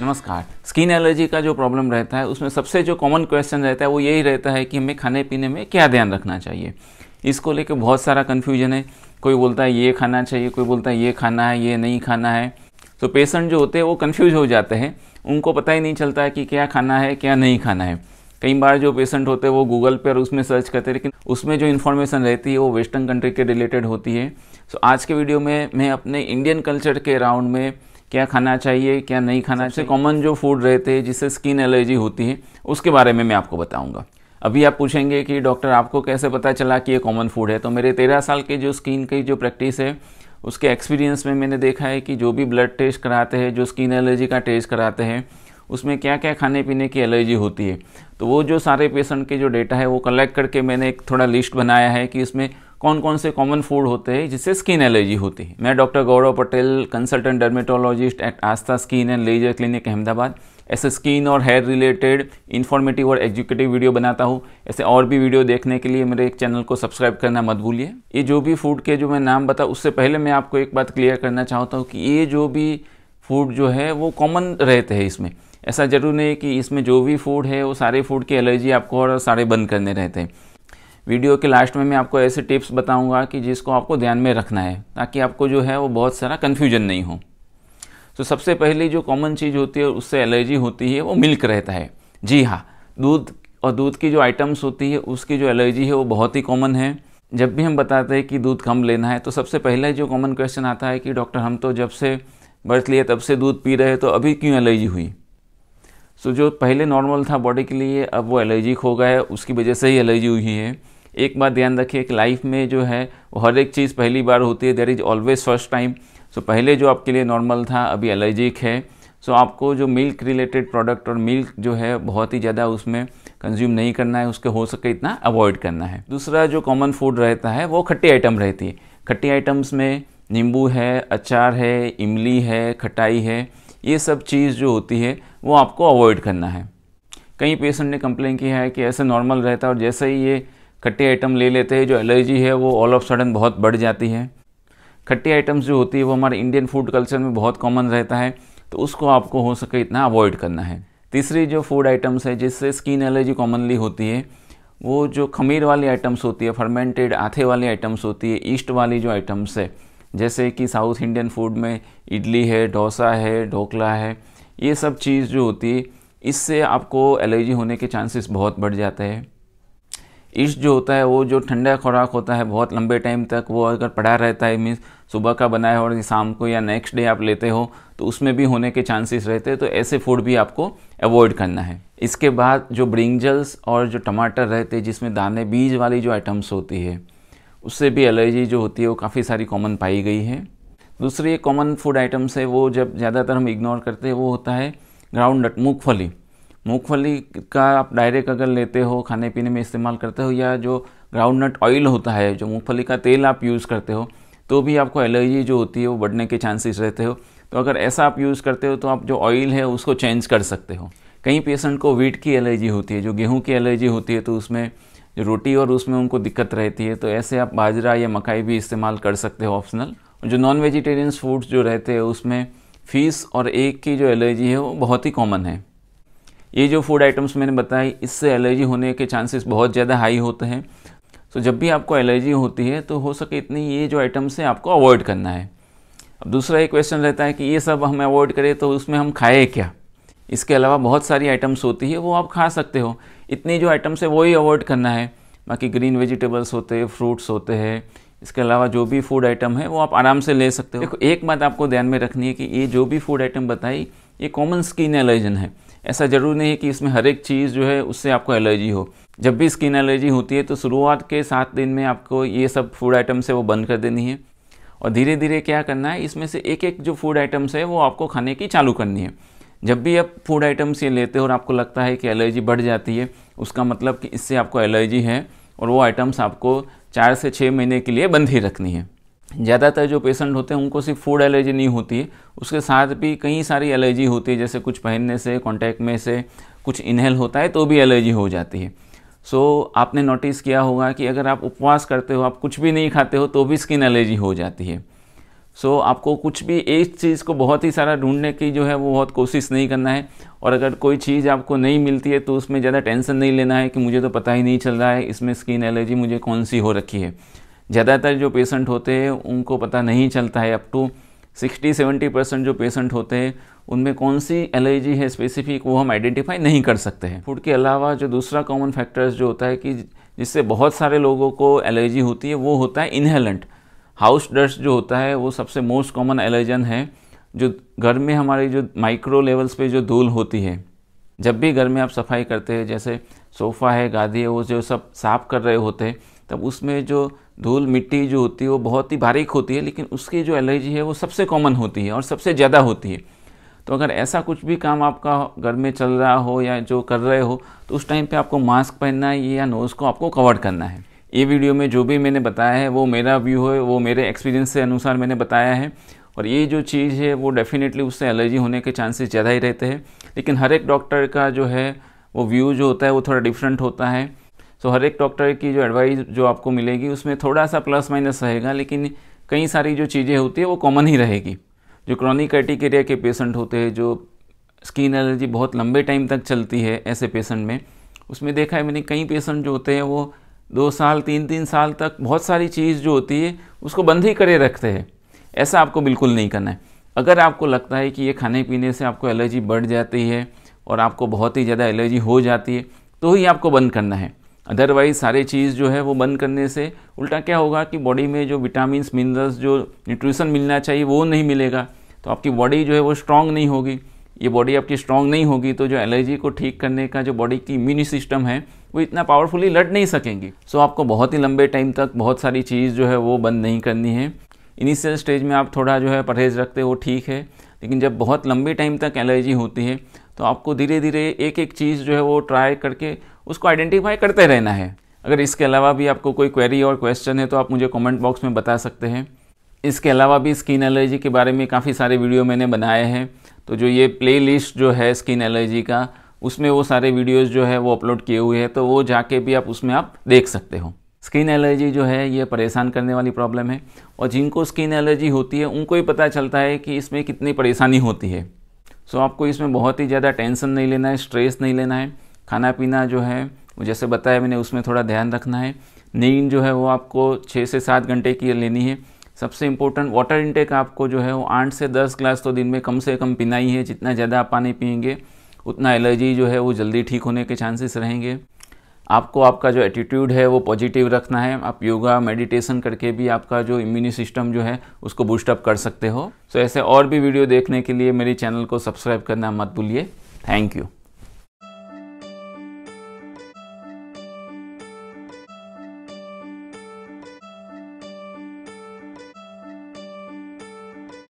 नमस्कार skin allergy का जो प्रॉब्लम रहता है उसमें सबसे जो कॉमन क्वेश्चन रहता है वो यही रहता है कि हमें खाने पीने में क्या ध्यान रखना चाहिए इसको लेकर बहुत सारा कन्फ्यूजन है कोई बोलता है ये खाना चाहिए कोई बोलता है ये खाना है ये नहीं खाना है तो पेशेंट जो होते हैं वो कन्फ्यूज हो जाते हैं उनको पता ही नहीं चलता है कि क्या खाना है क्या नहीं खाना है कई बार जो पेशेंट होते हैं वो गूगल पर उसमें सर्च करते हैं लेकिन उसमें जो इन्फॉर्मेशन रहती है वो वेस्टर्न कंट्री के रिलेटेड होती है सो आज के वीडियो में मैं अपने इंडियन कल्चर के राउंड में क्या खाना चाहिए क्या नहीं खाना चाहिए कॉमन जो फूड रहते हैं जिससे स्किन एलर्जी होती है उसके बारे में मैं आपको बताऊंगा अभी आप पूछेंगे कि डॉक्टर आपको कैसे पता चला कि ये कॉमन फूड है तो मेरे तेरह साल के जो स्किन की जो प्रैक्टिस है उसके एक्सपीरियंस में मैंने देखा है कि जो भी ब्लड टेस्ट कराते हैं जो स्किन एलर्जी का टेस्ट कराते हैं उसमें क्या क्या खाने पीने की एलर्जी होती है तो वो जो सारे पेशेंट के जो डेटा है वो कलेक्ट करके मैंने एक थोड़ा लिस्ट बनाया है कि इसमें कौन कौन से कॉमन फूड होते हैं जिससे स्किन एलर्जी होती है मैं doctor Gaurav Patel consultant dermatologist at Aastha skin and laser clinic Ahmedabad ऐसे स्किन और हेयर रिलेटेड इन्फॉर्मेटिव और एजुकेटिव वीडियो बनाता हूँ ऐसे और भी वीडियो देखने के लिए मेरे एक चैनल को सब्सक्राइब करना मत भूलिए ये जो भी फूड के जो मैं नाम बताऊँ उससे पहले मैं आपको एक बात क्लियर करना चाहता हूँ कि ये जो भी फूड जो है वो कॉमन रहते हैं इसमें ऐसा जरूर नहीं कि इसमें जो भी फूड है वो सारे फूड की एलर्जी आपको और सारे बंद करने रहते हैं वीडियो के लास्ट में मैं आपको ऐसे टिप्स बताऊंगा कि जिसको आपको ध्यान में रखना है ताकि आपको जो है वो बहुत सारा कन्फ्यूजन नहीं हो तो सबसे पहले जो कॉमन चीज़ होती है उससे एलर्जी होती है वो मिल्क रहता है जी हाँ दूध और दूध की जो आइटम्स होती है उसकी जो एलर्जी है वो बहुत ही कॉमन है जब भी हम बताते हैं कि दूध कम लेना है तो सबसे पहले जो कॉमन क्वेश्चन आता है कि डॉक्टर हम तो जब से बर्थ लिया तब से दूध पी रहे तो अभी क्यों एलर्जी हुई सो जो पहले नॉर्मल था बॉडी के लिए अब वो एलर्जिक हो गया है उसकी वजह से ही एलर्जी हुई है एक बात ध्यान रखिए कि लाइफ में जो है वो हर एक चीज़ पहली बार होती है there is always first time so पहले जो आपके लिए नॉर्मल था अभी एलर्जिक है सो so, आपको जो मिल्क रिलेटेड प्रोडक्ट और मिल्क जो है बहुत ही ज़्यादा उसमें कंज्यूम नहीं करना है उसके हो सके इतना अवॉइड करना है दूसरा जो कॉमन फूड रहता है वो खट्टी आइटम रहती है खट्टी आइटम्स में नींबू है अचार है इमली है खटाई है ये सब चीज़ जो होती है वो आपको अवॉइड करना है कई पेशेंट ने कंप्लेन किया है कि ऐसे नॉर्मल रहता है और जैसे ही ये खट्टे आइटम ले लेते हैं जो एलर्जी है वो ऑल ऑफ सडन बहुत बढ़ जाती है खट्टे आइटम्स जो होती है वो हमारे इंडियन फूड कल्चर में बहुत कॉमन रहता है तो उसको आपको हो सके इतना अवॉइड करना है तीसरी जो फूड आइटम्स है जिससे स्किन एलर्जी कॉमनली होती है वो जो खमीर वाली आइटम्स होती है फर्मेंटेड आथे वाली आइटम्स होती है ईस्ट वाली जो आइटम्स है जैसे कि साउथ इंडियन फूड में इडली है डोसा है ढोकला है ये सब चीज़ जो होती है इससे आपको एलर्जी होने के चांसेस बहुत बढ़ जाते हैं इस जो होता है वो जो ठंडा खुराक होता है बहुत लंबे टाइम तक वो अगर पड़ा रहता है मीन्स सुबह का बनाया और शाम को या नेक्स्ट डे आप लेते हो तो उसमें भी होने के चांसेस रहते हैं तो ऐसे फूड भी आपको अवॉइड करना है इसके बाद जो ब्रिंजल्स और जो टमाटर रहते हैं जिसमें दाने बीज वाली जो आइटम्स होती है उससे भी एलर्जी जो होती है वो काफ़ी सारी कॉमन पाई गई है दूसरी एक कॉमन फूड आइटम्स है वो जब ज़्यादातर हम इग्नोर करते हैं वो होता है ग्राउंड नट मूँगफली मूँगफली का आप डायरेक्ट अगर लेते हो खाने पीने में इस्तेमाल करते हो या जो ग्राउंड नट ऑयल होता है जो मूँगफली का तेल आप यूज़ करते हो तो भी आपको एलर्जी जो होती है वो बढ़ने के चांसेस रहते हो तो अगर ऐसा आप यूज़ करते हो तो आप जो ऑयल है उसको चेंज कर सकते हो कई पेशेंट को वीट की एलर्जी होती है जो गेहूँ की एलर्जी होती है तो उसमें जो रोटी और उसमें उनको दिक्कत रहती है तो ऐसे आप बाजरा या मकाई भी इस्तेमाल कर सकते हो ऑप्शनल जो नॉन वेजिटेरियन फूड्स जो रहते हैं उसमें फीस और एक की जो एलर्जी है वो बहुत ही कॉमन है ये जो फूड आइटम्स मैंने बताई इससे एलर्जी होने के चांसेस बहुत ज़्यादा हाई होते हैं तो जब भी आपको एलर्जी होती है तो हो सके इतनी ये जो आइटम्स हैं आपको अवॉइड करना है अब दूसरा एक क्वेश्चन रहता है कि ये सब हम अवॉइड करें तो उसमें हम खाएँ क्या इसके अलावा बहुत सारी आइटम्स होती है वो आप खा सकते हो इतनी जो आइटम्स है वही अवॉइड करना है बाकी ग्रीन वेजिटेबल्स होते हैं फ्रूट्स होते हैं इसके अलावा जो भी फूड आइटम है वो आप आराम से ले सकते हो देखो एक बात आपको ध्यान में रखनी है कि ये जो भी फूड आइटम बताई ये कॉमन स्किन एलर्जन है ऐसा ज़रूर नहीं है कि इसमें हर एक चीज़ जो है उससे आपको एलर्जी हो जब भी स्किन एलर्जी होती है तो शुरुआत के सात दिन में आपको ये सब फूड आइटम्स है वो बंद कर देनी है और धीरे धीरे क्या करना है इसमें से एक एक जो फूड आइटम्स है वो आपको खाने की चालू करनी है जब भी आप फूड आइटम्स ये लेते हो और आपको लगता है कि एलर्जी बढ़ जाती है उसका मतलब कि इससे आपको एलर्जी है और वो आइटम्स आपको चार से छः महीने के लिए बंद ही रखनी है ज़्यादातर जो पेशेंट होते हैं उनको सिर्फ फूड एलर्जी नहीं होती है उसके साथ भी कई सारी एलर्जी होती है जैसे कुछ पहनने से कॉन्टैक्ट में से कुछ इनहेल होता है तो भी एलर्जी हो जाती है सो so, आपने नोटिस किया होगा कि अगर आप उपवास करते हो आप कुछ भी नहीं खाते हो तो भी स्किन एलर्जी हो जाती है सो so, आपको कुछ भी एक चीज़ को बहुत ही सारा ढूंढने की जो है वो बहुत कोशिश नहीं करना है और अगर कोई चीज़ आपको नहीं मिलती है तो उसमें ज़्यादा टेंशन नहीं लेना है कि मुझे तो पता ही नहीं चल रहा है इसमें स्किन एलर्जी मुझे कौन सी हो रखी है ज़्यादातर जो पेशेंट होते हैं उनको पता नहीं चलता है up to sixty seventy percent जो पेशेंट होते हैं उनमें कौन सी एलर्जी है स्पेसिफिक वो हम आइडेंटिफाई नहीं कर सकते हैं फूड के अलावा जो दूसरा कॉमन फैक्टर्स जो होता है कि जिससे बहुत सारे लोगों को एलर्जी होती है वो होता है इन्हेलेंट हाउस डस्ट जो होता है वो सबसे मोस्ट कॉमन एलर्जन है जो घर में हमारी जो माइक्रो लेवल्स पे जो धूल होती है जब भी घर में आप सफाई करते हैं जैसे सोफ़ा है गादी है वो जो सब साफ़ कर रहे होते हैं तब उसमें जो धूल मिट्टी जो होती है वो बहुत ही बारीक होती है लेकिन उसकी जो एलर्जी है वो सबसे कॉमन होती है और सबसे ज़्यादा होती है तो अगर ऐसा कुछ भी काम आपका घर में चल रहा हो या जो कर रहे हो तो उस टाइम पे आपको मास्क पहनना है या नोज़ को आपको कवर करना है ये वीडियो में जो भी मैंने बताया है वो मेरा व्यू है वो मेरे एक्सपीरियंस के अनुसार मैंने बताया है और ये जो चीज़ है वो डेफिनेटली उससे एलर्जी होने के चांसेस ज़्यादा ही रहते हैं लेकिन हर एक डॉक्टर का जो है वो व्यू जो होता है वो थोड़ा डिफरेंट होता है सो हर एक डॉक्टर की जो एडवाइस जो आपको मिलेगी उसमें थोड़ा सा प्लस माइनस रहेगा लेकिन कई सारी जो चीज़ें होती है वो कॉमन ही रहेगी जो क्रॉनिक क्राइटिकेरिया के पेशेंट होते हैं जो स्किन एलर्जी बहुत लंबे टाइम तक चलती है ऐसे पेशेंट में उसमें देखा है मैंने कई पेशेंट जो होते हैं वो दो साल तीन तीन साल तक बहुत सारी चीज़ जो होती है उसको बंद ही करे रखते हैं ऐसा आपको बिल्कुल नहीं करना है अगर आपको लगता है कि ये खाने पीने से आपको एलर्जी बढ़ जाती है और आपको बहुत ही ज़्यादा एलर्जी हो जाती है तो ही आपको बंद करना है अदरवाइज़ सारे चीज़ जो है वो बंद करने से उल्टा क्या होगा कि बॉडी में जो विटामिन मिनरल्स जो न्यूट्रिशन मिलना चाहिए वो नहीं मिलेगा तो आपकी बॉडी जो है वो स्ट्रांग नहीं होगी ये बॉडी आपकी स्ट्रांग नहीं होगी तो जो एलर्जी को ठीक करने का जो बॉडी की इम्यून सिस्टम है वो इतना पावरफुली लड़ नहीं सकेंगी सो so, आपको बहुत ही लंबे टाइम तक बहुत सारी चीज़ जो है वो बंद नहीं करनी है इनिशियल स्टेज में आप थोड़ा जो है परहेज रखते हो ठीक है लेकिन जब बहुत लंबे टाइम तक एलर्जी होती है तो आपको धीरे धीरे एक एक चीज़ जो है वो ट्राई करके उसको आइडेंटिफाई करते रहना है अगर इसके अलावा भी आपको कोई क्वेरी और क्वेश्चन है तो आप मुझे कमेंट बॉक्स में बता सकते हैं इसके अलावा भी स्किन एलर्जी के बारे में काफ़ी सारे वीडियो मैंने बनाए हैं तो जो ये प्लेलिस्ट जो है स्किन एलर्जी का उसमें वो सारे वीडियोज़ जो है वो अपलोड किए हुए हैं तो वो जाके भी आप उसमें आप देख सकते हो स्किन एलर्जी जो है ये परेशान करने वाली प्रॉब्लम है और जिनको स्किन एलर्जी होती है उनको ही पता चलता है कि इसमें कितनी परेशानी होती है सो आपको इसमें बहुत ही ज़्यादा टेंशन नहीं लेना है स्ट्रेस नहीं लेना है खाना पीना जो है जैसे बताया मैंने उसमें थोड़ा ध्यान रखना है नींद जो है वो आपको छः से सात घंटे की लेनी है सबसे इम्पोर्टेंट वाटर इंटेक आपको जो है वो आठ से दस ग्लास तो दिन में कम से कम पीना ही है जितना ज़्यादा आप पानी पियेंगे उतना एलर्जी जो है वो जल्दी ठीक होने के चांसेस रहेंगे आपको आपका जो एटीट्यूड है वो पॉजिटिव रखना है आप योगा मेडिटेशन करके भी आपका जो इम्यूनी सिस्टम जो है उसको बूस्टअप कर सकते हो सो so, ऐसे और भी वीडियो देखने के लिए मेरे चैनल को सब्सक्राइब करना मत भूलिए थैंक यू